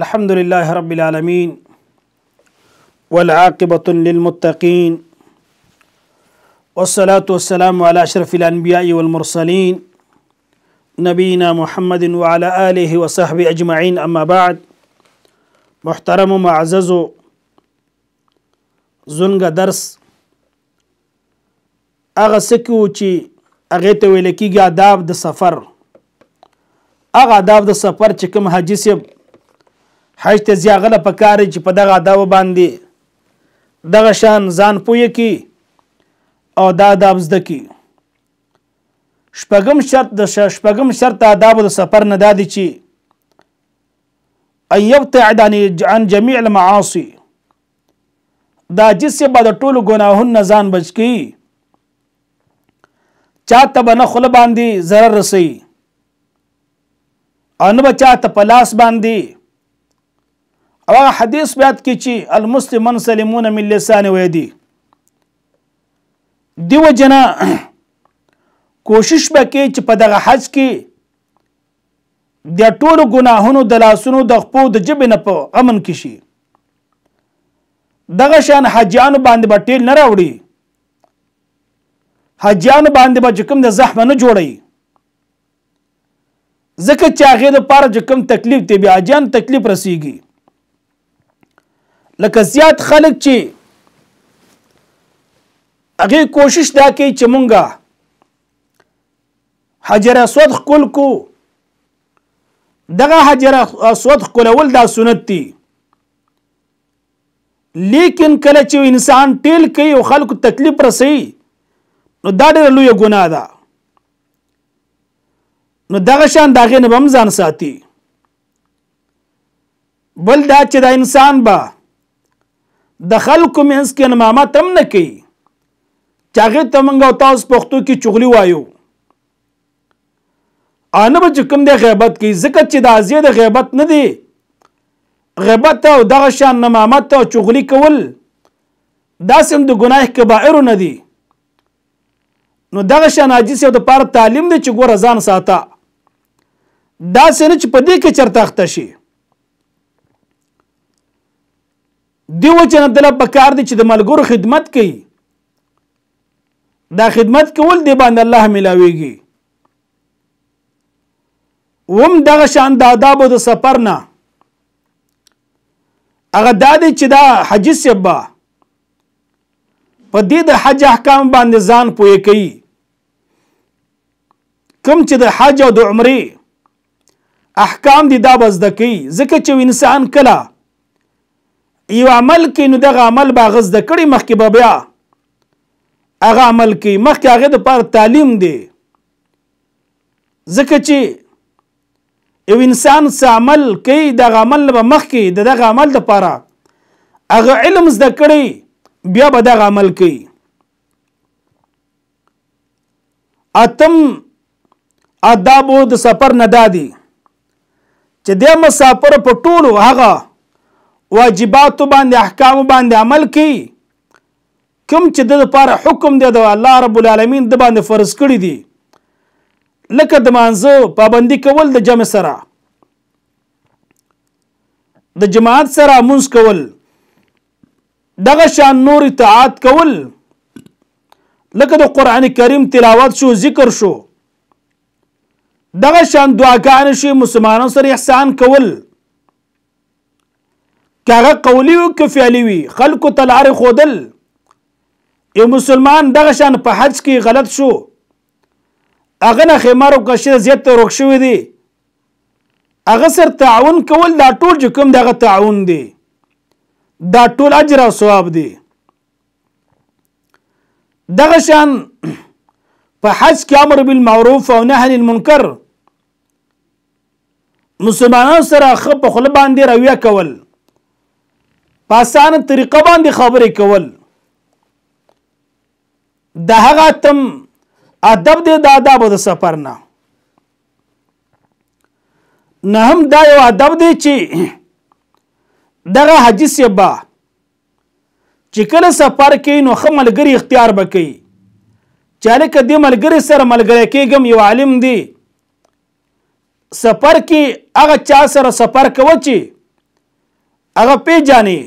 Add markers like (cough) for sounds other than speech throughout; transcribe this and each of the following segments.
الحمد لله رب العالمين والعاقبة للمتقين والصلاة والسلام على أشرف الأنبياء والمرسلين نبينا محمد وعلى آله وصحبه أجمعين أما بعد محترم معزز زنګ درس أغا سکو چې هغه ته ویل کېږي آداب سفر أغا داب دا سفر چكم حجي حج ته زیاغله په کار چې په دغه ادب باندې دغه شان ځان پوی کی او دا ادب زده کی شپږم شرط د شپږم شرط آداب د سفر نه دادی چې ايبتعد عن جميع المعاصي دا جسې بعد ټولو ګناهونو ځان بچ کی چاته به نه خوله باندې ضرر رسي ان به چاته په لاس باندې او حدیث بیات کې چې المسلمون سلمون من لسان و یدی دیو جنا (clears throat) کوشش وکړي چې په دغه حج کې د ټولو ګناهونو د لاسونو د خپو د جبې نه په امن کې شي دغه شان حجانو باندې به ټیل نه راوړي حجانو باندې به چې کوم د زحمه نه جوړوي ځکه چې هغې دپاره چې کوم تکلیف دی بیا حاجیانو تکلیف رسیږي لکه زیات خلک چې هغې کوشش دا کوي چې مونږه حجر اسود ښکل کو دغه حجر اسود ښکلول دا سنت دی لیکن کله چې انسان ټیل کوي او خلکو تکلیف رسوي نو دا ډېره لویه ګناه ده نو دغه شان د هغې نه به هم ځان ساتي بل دا چې دا انسان به د خلکو مینس کې نمامت هم نه کوي چې هغې ته موږ او تاسو پښتو کې چغلي وایو انه به چې کوم دی غیبت کوي ځکه چې د ازیه د غیبت نه دی غیبت او دغه شان نمامت او چغلي کول داسې هم د ګناه کبائرو نه دی نو دغه شان عاجز یو د پاره تعلیم دی چې ګور ځان ساته دا سینه چې په دې کې چرته اخته شي دیو چې نه دله په کار دی چې د ملګرو خدمت کوي دا خدمت کول دی باندې الله ملاويږي وم دغه شان د آداب د سفر نه هغه دا دی چې دا حج سبا په دې د حج احکام باندې ځان پوي کوي کم چې د حج او د عمره احکام دي دا بس د کوي ځکه چې انسان کله یو عمل کې نو دغه عمل به غز د کړي مخکې به بیا هغه عمل کې مخکې هغه د پر تعلیم دی ځکه چې یو انسان څه عمل کوي دغه عمل به مخکې د دغه عمل د پاره هغه علم زده کړي بیا به دغه عمل کوي اتم آدابو د سفر نه دادي چې د مسافر په ټولو هغه واجبات باندې احکام باندې عمل کوي کوم چې د لپاره حکم دی د الله رب العالمین د باندې فرض کړی دی لکه د مانزه پابندي کول د جمع سره د جماعت سره مونږ کول دغه شان نور اطاعت کول لکه د قران کریم تلاوت شو ذکر شو دغه شان دعاګان شي مسلمانانو سره احسان کول کاغه قولی او که فعلی وي خلکو ته لارې ښودل یو مسلمان دغه شان په حج کې غلط شو هغه نه خمار او کشه زیات روک شوی دی هغه سر تعاون کول دا ټول چې کوم دغه تعاون دی دا ټول اجر او ثواب دی دغه شان په حج کې امر بالمعروف او نهی عن المنکر مسلمانانو سره خپ خپل باندې رویه کول په اسانه طریقه باندې خبرې کول د هغه تم ادب دی د آداب د سفر نه نه هم دا یو ادب دی چې دغه حدیث با چې کله سفر کوي نو ښه ملګري اختیار به کوي چې هلکه دې ملګري سره ملګری کیږم یو عالم دی سفر کې هغه چا سره سفر کوه چې هغه پیژانې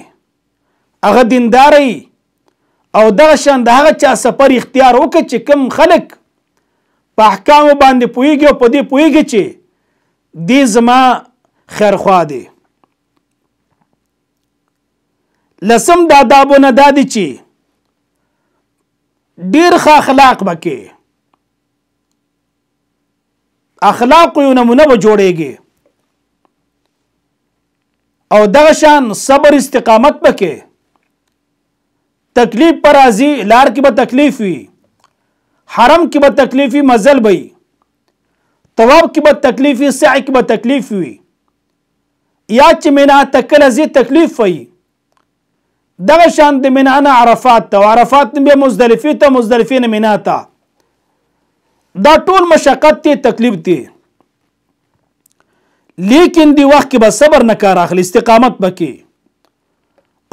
هغه دینداري او دغه شان د هغه چا سفر اختیار وکړي چې کم خلک په احکام باندې پويږي او په دې پويږي چې دې زما خیر خوا دي لسم د آدابونه دا دي چې ډیر ښه اخلاق بکې اخلاق یو نمونه به جوړیږي او دغه شان صبر استقامت بکې تکلیف پر راځي لار کې به تکلیف وي حرم کې به تکلیف وي مزل به وي طواف کې به تکلیف وي سعی کې به تکلیف وي یا چې مینا ته کله ځي تکلیف وي دغه شان د مینا نه عرفات ته عرفات نه بیا مزدلفې ته مزدلفې نه مینا ته دا ټول مشقت دی تکلیف دی لیکن دی وخت کې به صبر نه کار اخلي استقامت به کې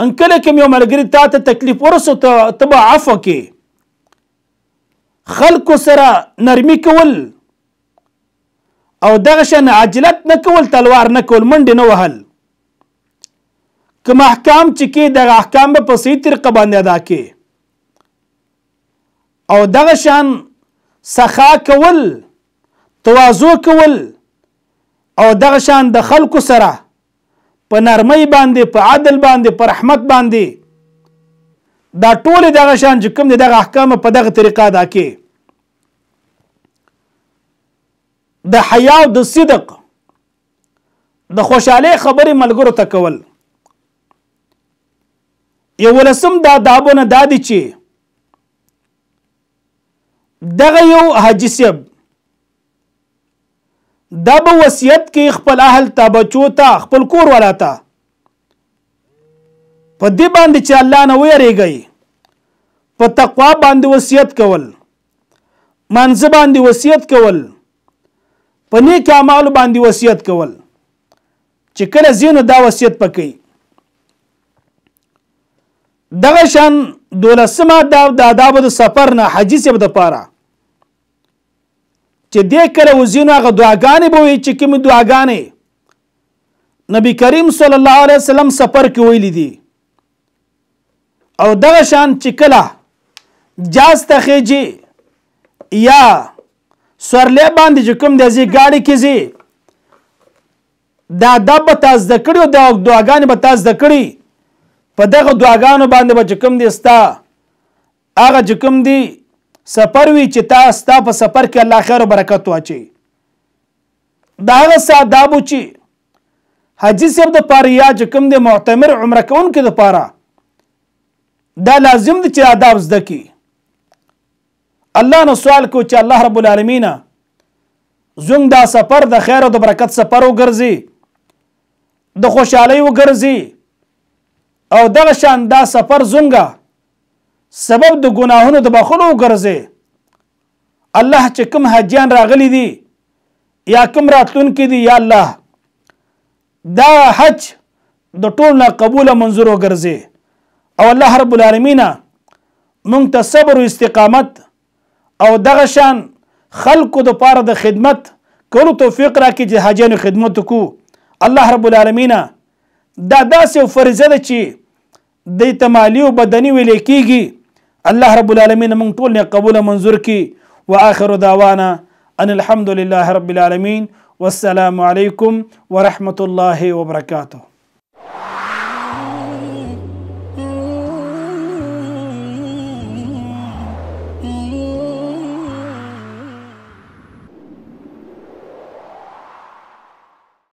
ان کله کوم یو ملګری تا ته تکلیف ورسو ته تبه عفو کې خلکو سره نرمي کول او دغه شان عجلت نه کول تلوار نه کول منډې نه وهل کوم احکام چې کې دغه احکام به په صحیح طریقه باندې ادا کې او دغه شان سخا کول تواضع کول او دغه شان د خلکو سره په نرمۍ باندې په عدل باندې په رحمت باندې دا ټول دغه شان چې کوم دغه احکام په دغه طریقه ادا کې د حیا او د صدق د خوشحالی خبرې ملګرو ته کول یو ولسم دا دابونه دا دي چې دغه یو حاجی صاحب دا به وصیت کې خپل اهل ته بچو ته خپل کور ولا ته په دې باندې چې الله نه ویریږي په تقوا باندې وصیت کول منځ باندې وصیت کول په نیک اعمال باندې وصیت کول چې کله زینو دا وصیت پکې دغه شان دولسمه دا د آداب د سفر نه حجیسه د پاره چې دې کله وزینو هغه دعاګانې به وي چې کومې دعاګانې نبی کریم صلی الله علیه وسلم سفر کې ویلي دي او دغه شان چې کله جاز ته خېجي یا سورلې باندې چې کوم د زی ګاډي کې زی دا د به تاسو د کړیو د دعاګانې به تاسو د کړی په دغه دعاګانو باندې به چې کوم دي ستا هغه چې کوم دي سفر وی چې تا ستا په سفر کې الله خیر او برکت واچي دا هغه ساداب چې حاجی صاحب د پاره یا چې کوم د معتمر عمره کون کې د پاره دا لازم دي چې آداب زده کی الله نو سوال کو چې الله رب العالمین زنګ دا سفر د خیر او د برکت سفر وګرځي د خوشحالي وګرځي او دغه شان دا سفر زنګه سبب د ګناهونو د بخلو ګرځي الله چې کوم حجیان راغلي دي یا کوم راتلونکي دي یا الله دا حج د ټول نه قبول منظور ګرځي او الله رب العالمین مونږ ته صبر او استقامت او دغه شان خلقو د پاره د خدمت کولو توفیق راکړي چې حاجیانو خدمت وکړو الله رب العالمین دا داسې فرض ده چې د تمالی او بدني ویل کیږي الله رب العالمين من طول قبول منظور كي واخر دعوانا ان الحمد لله رب العالمين والسلام عليكم ورحمة الله وبركاته